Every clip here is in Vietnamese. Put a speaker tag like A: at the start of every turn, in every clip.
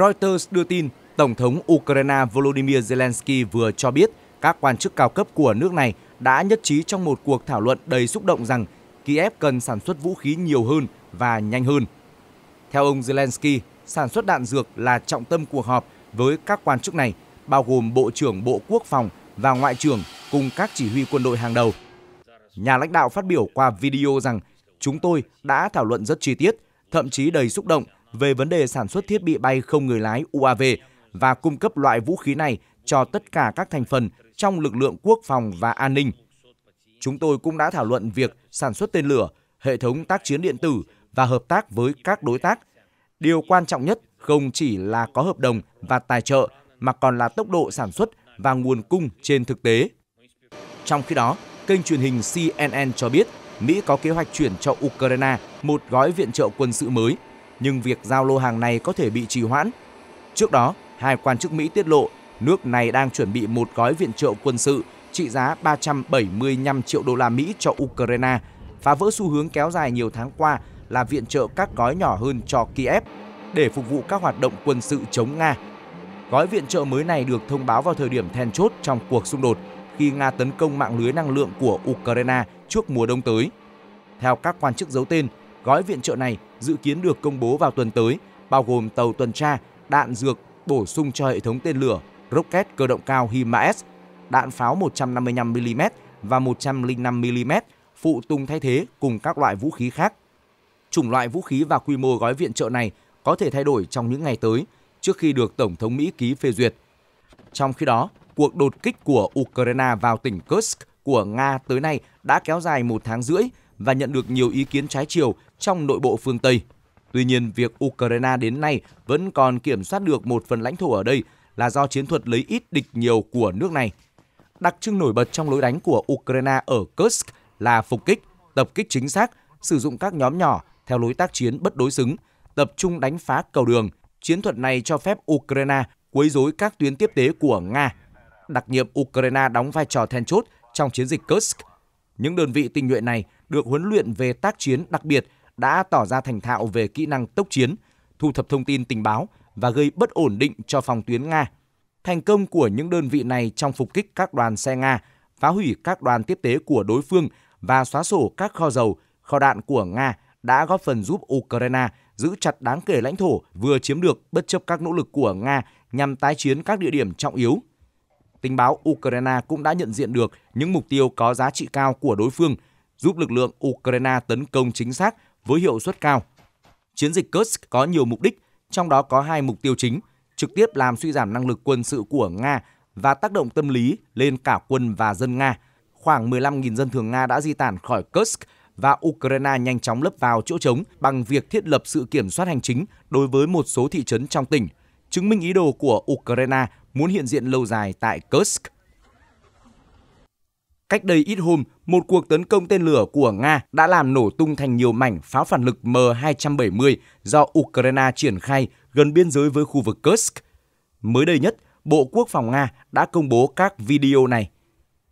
A: Reuters đưa tin, Tổng thống Ukraine Volodymyr Zelensky vừa cho biết các quan chức cao cấp của nước này đã nhất trí trong một cuộc thảo luận đầy xúc động rằng Kiev cần sản xuất vũ khí nhiều hơn và nhanh hơn. Theo ông Zelensky, sản xuất đạn dược là trọng tâm cuộc họp với các quan chức này, bao gồm Bộ trưởng Bộ Quốc phòng và Ngoại trưởng cùng các chỉ huy quân đội hàng đầu. Nhà lãnh đạo phát biểu qua video rằng chúng tôi đã thảo luận rất chi tiết, thậm chí đầy xúc động về vấn đề sản xuất thiết bị bay không người lái UAV và cung cấp loại vũ khí này cho tất cả các thành phần trong lực lượng quốc phòng và an ninh. Chúng tôi cũng đã thảo luận việc sản xuất tên lửa, hệ thống tác chiến điện tử và hợp tác với các đối tác. Điều quan trọng nhất không chỉ là có hợp đồng và tài trợ mà còn là tốc độ sản xuất và nguồn cung trên thực tế. Trong khi đó, kênh truyền hình CNN cho biết Mỹ có kế hoạch chuyển cho Ukraine một gói viện trợ quân sự mới nhưng việc giao lô hàng này có thể bị trì hoãn. Trước đó, hai quan chức Mỹ tiết lộ nước này đang chuẩn bị một gói viện trợ quân sự trị giá 375 triệu đô la Mỹ cho Ukraine, phá vỡ xu hướng kéo dài nhiều tháng qua là viện trợ các gói nhỏ hơn cho Kiev để phục vụ các hoạt động quân sự chống Nga. Gói viện trợ mới này được thông báo vào thời điểm then chốt trong cuộc xung đột khi Nga tấn công mạng lưới năng lượng của Ukraine trước mùa đông tới. Theo các quan chức giấu tên, gói viện trợ này dự kiến được công bố vào tuần tới, bao gồm tàu tuần tra, đạn dược bổ sung cho hệ thống tên lửa rocket cơ động cao HIMARS, đạn pháo 155mm và 105mm phụ tùng thay thế cùng các loại vũ khí khác. Chủng loại vũ khí và quy mô gói viện trợ này có thể thay đổi trong những ngày tới trước khi được Tổng thống Mỹ ký phê duyệt. Trong khi đó, cuộc đột kích của Ukraine vào tỉnh Kursk của Nga tới nay đã kéo dài một tháng rưỡi và nhận được nhiều ý kiến trái chiều trong nội bộ phương Tây. Tuy nhiên, việc Ukraine đến nay vẫn còn kiểm soát được một phần lãnh thổ ở đây là do chiến thuật lấy ít địch nhiều của nước này. Đặc trưng nổi bật trong lối đánh của Ukraine ở Kursk là phục kích, tập kích chính xác, sử dụng các nhóm nhỏ theo lối tác chiến bất đối xứng, tập trung đánh phá cầu đường. Chiến thuật này cho phép Ukraine quấy rối các tuyến tiếp tế của Nga. Đặc nhiệm Ukraine đóng vai trò then chốt trong chiến dịch Kursk. Những đơn vị tình nguyện này được huấn luyện về tác chiến đặc biệt – đã tỏ ra thành thạo về kỹ năng tốc chiến, thu thập thông tin tình báo và gây bất ổn định cho phòng tuyến Nga. Thành công của những đơn vị này trong phục kích các đoàn xe Nga, phá hủy các đoàn tiếp tế của đối phương và xóa sổ các kho dầu, kho đạn của Nga đã góp phần giúp Ukraine giữ chặt đáng kể lãnh thổ vừa chiếm được bất chấp các nỗ lực của Nga nhằm tái chiến các địa điểm trọng yếu. Tình báo Ukraine cũng đã nhận diện được những mục tiêu có giá trị cao của đối phương, giúp lực lượng Ukraine tấn công chính xác với hiệu suất cao. Chiến dịch Kursk có nhiều mục đích, trong đó có hai mục tiêu chính, trực tiếp làm suy giảm năng lực quân sự của Nga và tác động tâm lý lên cả quân và dân Nga. Khoảng 15.000 dân thường Nga đã di tản khỏi Kursk và Ukraine nhanh chóng lấp vào chỗ trống bằng việc thiết lập sự kiểm soát hành chính đối với một số thị trấn trong tỉnh, chứng minh ý đồ của Ukraine muốn hiện diện lâu dài tại Kursk. Cách đây ít hôm, một cuộc tấn công tên lửa của Nga đã làm nổ tung thành nhiều mảnh pháo phản lực M270 do Ukraine triển khai gần biên giới với khu vực Kursk. Mới đây nhất, Bộ Quốc phòng Nga đã công bố các video này.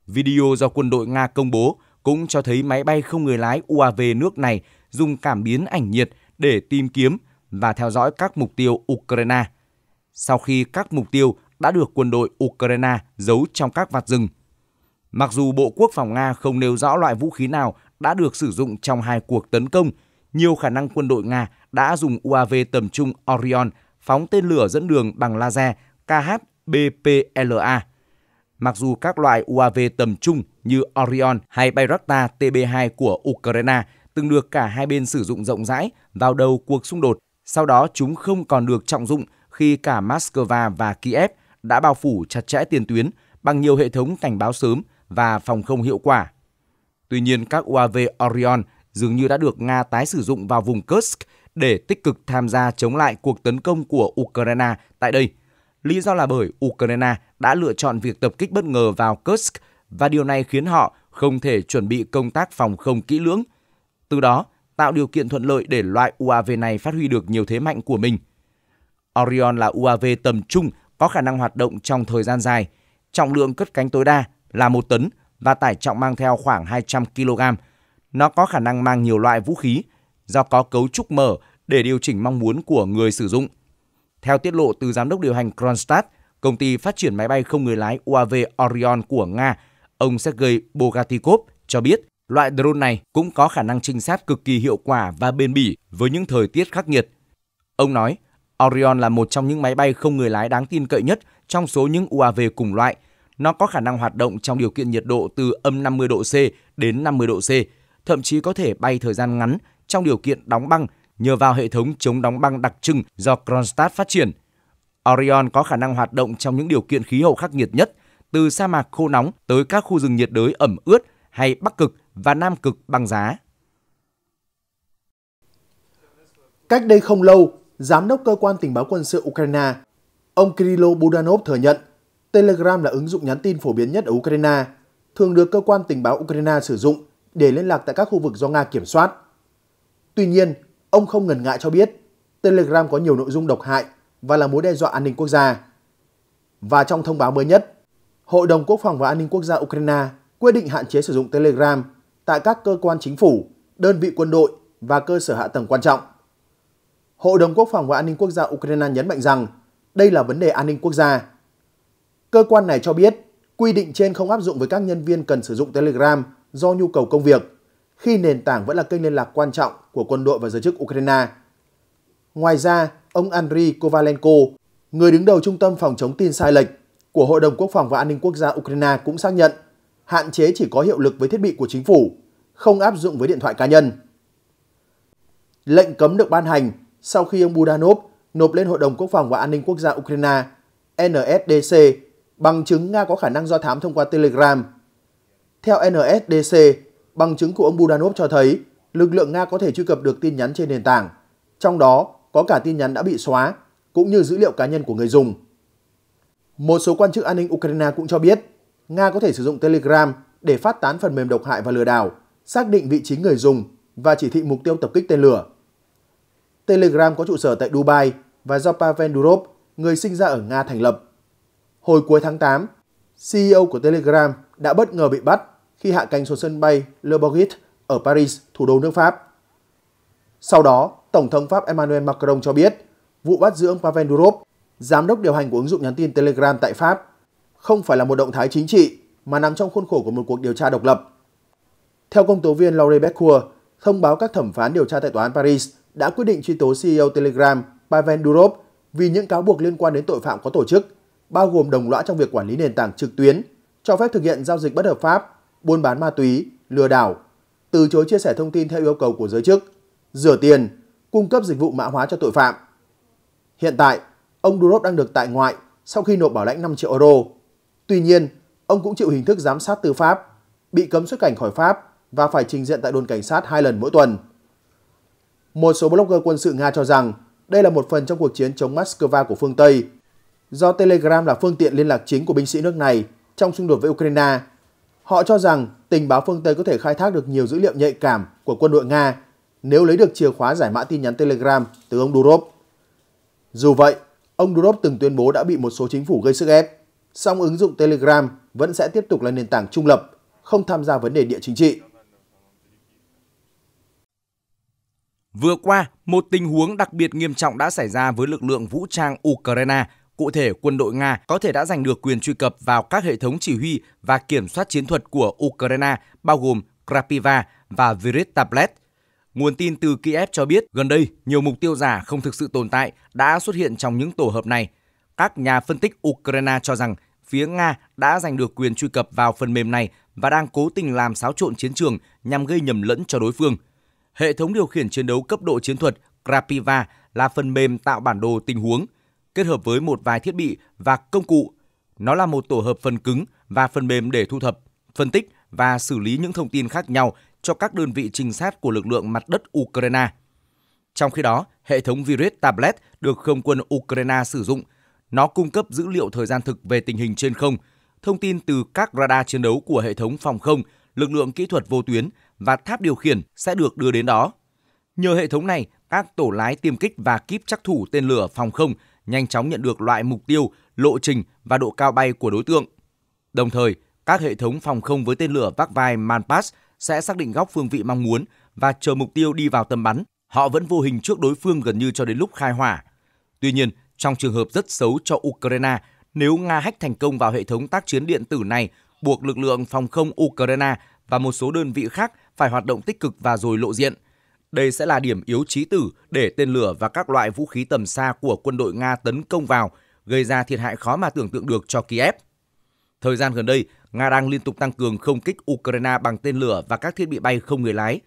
A: Video do quân đội Nga công bố cũng cho thấy máy bay không người lái UAV nước này dùng cảm biến ảnh nhiệt để tìm kiếm và theo dõi các mục tiêu Ukraine. Sau khi các mục tiêu đã được quân đội Ukraine giấu trong các vạt rừng, Mặc dù Bộ Quốc phòng Nga không nêu rõ loại vũ khí nào đã được sử dụng trong hai cuộc tấn công, nhiều khả năng quân đội Nga đã dùng UAV tầm trung Orion phóng tên lửa dẫn đường bằng laser KH-BPLA. Mặc dù các loại UAV tầm trung như Orion hay Bayraktar TB2 của Ukraine từng được cả hai bên sử dụng rộng rãi vào đầu cuộc xung đột, sau đó chúng không còn được trọng dụng khi cả Moscow và Kiev đã bao phủ chặt chẽ tiền tuyến bằng nhiều hệ thống cảnh báo sớm và phòng không hiệu quả. Tuy nhiên, các UAV Orion dường như đã được Nga tái sử dụng vào vùng Kursk để tích cực tham gia chống lại cuộc tấn công của Ukraine tại đây. Lý do là bởi Ukraine đã lựa chọn việc tập kích bất ngờ vào Kursk và điều này khiến họ không thể chuẩn bị công tác phòng không kỹ lưỡng. Từ đó, tạo điều kiện thuận lợi để loại UAV này phát huy được nhiều thế mạnh của mình. Orion là UAV tầm trung có khả năng hoạt động trong thời gian dài, trọng lượng cất cánh tối đa là một tấn và tải trọng mang theo khoảng 200 kg. Nó có khả năng mang nhiều loại vũ khí do có cấu trúc mở để điều chỉnh mong muốn của người sử dụng. Theo tiết lộ từ giám đốc điều hành Kronstadt, công ty phát triển máy bay không người lái UAV Orion của Nga, ông Sergei Bogatikov cho biết loại drone này cũng có khả năng trinh sát cực kỳ hiệu quả và bền bỉ với những thời tiết khắc nghiệt. Ông nói, Orion là một trong những máy bay không người lái đáng tin cậy nhất trong số những UAV cùng loại – nó có khả năng hoạt động trong điều kiện nhiệt độ từ âm 50 độ C đến 50 độ C, thậm chí có thể bay thời gian ngắn trong điều kiện đóng băng nhờ vào hệ thống chống đóng băng đặc trưng do Kronstadt phát triển. Orion có khả năng hoạt động trong những điều kiện khí hậu khắc nghiệt nhất, từ sa mạc khô nóng tới các khu rừng nhiệt đới ẩm ướt hay Bắc Cực và Nam Cực băng giá.
B: Cách đây không lâu, Giám đốc Cơ quan Tình báo Quân sự Ukraine, ông Kirill Budanov thừa nhận Telegram là ứng dụng nhắn tin phổ biến nhất ở Ukraine, thường được cơ quan tình báo Ukraine sử dụng để liên lạc tại các khu vực do Nga kiểm soát. Tuy nhiên, ông không ngần ngại cho biết Telegram có nhiều nội dung độc hại và là mối đe dọa an ninh quốc gia. Và trong thông báo mới nhất, Hội đồng Quốc phòng và An ninh Quốc gia Ukraine quyết định hạn chế sử dụng Telegram tại các cơ quan chính phủ, đơn vị quân đội và cơ sở hạ tầng quan trọng. Hội đồng Quốc phòng và An ninh Quốc gia Ukraine nhấn mạnh rằng đây là vấn đề an ninh quốc gia Cơ quan này cho biết, quy định trên không áp dụng với các nhân viên cần sử dụng Telegram do nhu cầu công việc, khi nền tảng vẫn là kênh liên lạc quan trọng của quân đội và giới chức Ukraine. Ngoài ra, ông Andriy Kovalenko, người đứng đầu Trung tâm Phòng chống tin sai lệch của Hội đồng Quốc phòng và An ninh Quốc gia Ukraine cũng xác nhận hạn chế chỉ có hiệu lực với thiết bị của chính phủ, không áp dụng với điện thoại cá nhân. Lệnh cấm được ban hành sau khi ông Budanov nộp lên Hội đồng Quốc phòng và An ninh Quốc gia Ukraine NSDC bằng chứng Nga có khả năng do thám thông qua Telegram. Theo NSDC, bằng chứng của ông Budanov cho thấy lực lượng Nga có thể truy cập được tin nhắn trên nền tảng, trong đó có cả tin nhắn đã bị xóa, cũng như dữ liệu cá nhân của người dùng. Một số quan chức an ninh Ukraine cũng cho biết, Nga có thể sử dụng Telegram để phát tán phần mềm độc hại và lừa đảo, xác định vị trí người dùng và chỉ thị mục tiêu tập kích tên lửa. Telegram có trụ sở tại Dubai và do Pavel Durov, người sinh ra ở Nga thành lập. Hồi cuối tháng 8, CEO của Telegram đã bất ngờ bị bắt khi hạ cánh xuống sân bay Le Bourget ở Paris, thủ đô nước Pháp. Sau đó, Tổng thống Pháp Emmanuel Macron cho biết vụ bắt giữ ông Pavel Durov, giám đốc điều hành của ứng dụng nhắn tin Telegram tại Pháp, không phải là một động thái chính trị mà nằm trong khuôn khổ của một cuộc điều tra độc lập. Theo công tố viên Laurie Becour, thông báo các thẩm phán điều tra tại tòa án Paris đã quyết định truy tố CEO Telegram Pavel Durov vì những cáo buộc liên quan đến tội phạm có tổ chức bao gồm đồng lõa trong việc quản lý nền tảng trực tuyến, cho phép thực hiện giao dịch bất hợp pháp, buôn bán ma túy, lừa đảo, từ chối chia sẻ thông tin theo yêu cầu của giới chức, rửa tiền, cung cấp dịch vụ mã hóa cho tội phạm. Hiện tại, ông Durov đang được tại ngoại sau khi nộp bảo lãnh 5 triệu euro. Tuy nhiên, ông cũng chịu hình thức giám sát tư pháp, bị cấm xuất cảnh khỏi Pháp và phải trình diện tại đồn cảnh sát hai lần mỗi tuần. Một số blogger quân sự Nga cho rằng đây là một phần trong cuộc chiến chống Moscow của phương Tây – Do Telegram là phương tiện liên lạc chính của binh sĩ nước này trong xung đột với Ukraine, họ cho rằng tình báo phương Tây có thể khai thác được nhiều dữ liệu nhạy cảm của quân đội Nga nếu lấy được chìa khóa giải mã tin nhắn Telegram từ ông Durov. Dù vậy, ông Durov từng tuyên bố đã bị một số chính phủ gây sức ép, song ứng dụng Telegram vẫn sẽ tiếp tục là nền tảng trung lập, không tham gia vấn đề địa chính trị.
A: Vừa qua, một tình huống đặc biệt nghiêm trọng đã xảy ra với lực lượng vũ trang Ukraine Cụ thể, quân đội Nga có thể đã giành được quyền truy cập vào các hệ thống chỉ huy và kiểm soát chiến thuật của Ukraine, bao gồm Krapiva và Virit Tablet. Nguồn tin từ Kiev cho biết gần đây nhiều mục tiêu giả không thực sự tồn tại đã xuất hiện trong những tổ hợp này. Các nhà phân tích Ukraine cho rằng phía Nga đã giành được quyền truy cập vào phần mềm này và đang cố tình làm xáo trộn chiến trường nhằm gây nhầm lẫn cho đối phương. Hệ thống điều khiển chiến đấu cấp độ chiến thuật Krapiva là phần mềm tạo bản đồ tình huống – kết hợp với một vài thiết bị và công cụ. Nó là một tổ hợp phần cứng và phần mềm để thu thập, phân tích và xử lý những thông tin khác nhau cho các đơn vị trinh sát của lực lượng mặt đất Ukraine. Trong khi đó, hệ thống Virus Tablet được không quân Ukraine sử dụng. Nó cung cấp dữ liệu thời gian thực về tình hình trên không, thông tin từ các radar chiến đấu của hệ thống phòng không, lực lượng kỹ thuật vô tuyến và tháp điều khiển sẽ được đưa đến đó. Nhờ hệ thống này, các tổ lái tiêm kích và kíp chắc thủ tên lửa phòng không nhanh chóng nhận được loại mục tiêu, lộ trình và độ cao bay của đối tượng. Đồng thời, các hệ thống phòng không với tên lửa vác vai Manpass sẽ xác định góc phương vị mong muốn và chờ mục tiêu đi vào tầm bắn. Họ vẫn vô hình trước đối phương gần như cho đến lúc khai hỏa. Tuy nhiên, trong trường hợp rất xấu cho Ukraine, nếu Nga hách thành công vào hệ thống tác chiến điện tử này, buộc lực lượng phòng không Ukraine và một số đơn vị khác phải hoạt động tích cực và rồi lộ diện – đây sẽ là điểm yếu chí tử để tên lửa và các loại vũ khí tầm xa của quân đội Nga tấn công vào, gây ra thiệt hại khó mà tưởng tượng được cho Kiev. Thời gian gần đây, Nga đang liên tục tăng cường không kích Ukraine bằng tên lửa và các thiết bị bay không người lái.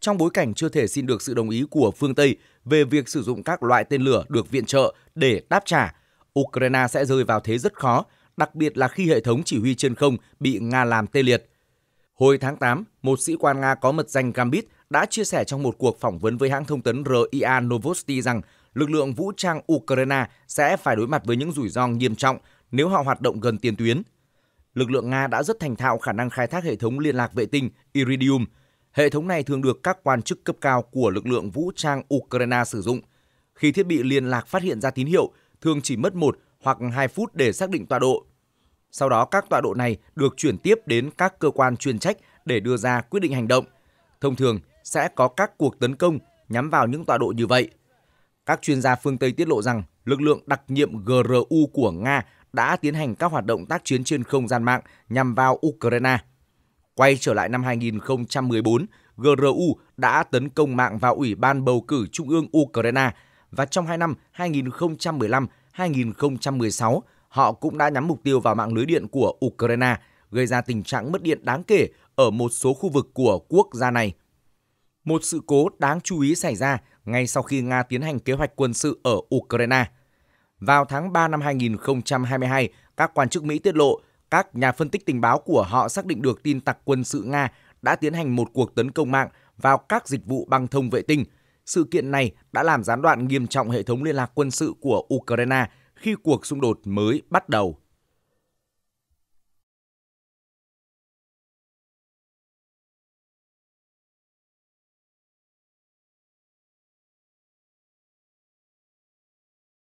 A: Trong bối cảnh chưa thể xin được sự đồng ý của phương Tây về việc sử dụng các loại tên lửa được viện trợ để đáp trả, Ukraine sẽ rơi vào thế rất khó, đặc biệt là khi hệ thống chỉ huy trên không bị Nga làm tê liệt – Hồi tháng 8, một sĩ quan Nga có mật danh Gambit đã chia sẻ trong một cuộc phỏng vấn với hãng thông tấn RIA Novosti rằng lực lượng vũ trang Ukraine sẽ phải đối mặt với những rủi ro nghiêm trọng nếu họ hoạt động gần tiền tuyến. Lực lượng Nga đã rất thành thạo khả năng khai thác hệ thống liên lạc vệ tinh Iridium. Hệ thống này thường được các quan chức cấp cao của lực lượng vũ trang Ukraine sử dụng. Khi thiết bị liên lạc phát hiện ra tín hiệu, thường chỉ mất một hoặc 2 phút để xác định tọa độ. Sau đó các tọa độ này được chuyển tiếp đến các cơ quan chuyên trách để đưa ra quyết định hành động. Thông thường sẽ có các cuộc tấn công nhắm vào những tọa độ như vậy. Các chuyên gia phương Tây tiết lộ rằng lực lượng đặc nhiệm GRU của Nga đã tiến hành các hoạt động tác chiến trên không gian mạng nhằm vào Ukraine. Quay trở lại năm 2014, GRU đã tấn công mạng vào Ủy ban bầu cử Trung ương Ukraine và trong hai năm 2015-2016, họ cũng đã nhắm mục tiêu vào mạng lưới điện của Ukraine, gây ra tình trạng mất điện đáng kể ở một số khu vực của quốc gia này. Một sự cố đáng chú ý xảy ra ngay sau khi Nga tiến hành kế hoạch quân sự ở Ukraine. Vào tháng 3 năm 2022, các quan chức Mỹ tiết lộ các nhà phân tích tình báo của họ xác định được tin tặc quân sự Nga đã tiến hành một cuộc tấn công mạng vào các dịch vụ băng thông vệ tinh. Sự kiện này đã làm gián đoạn nghiêm trọng hệ thống liên lạc quân sự của Ukraine, khi cuộc xung đột mới bắt đầu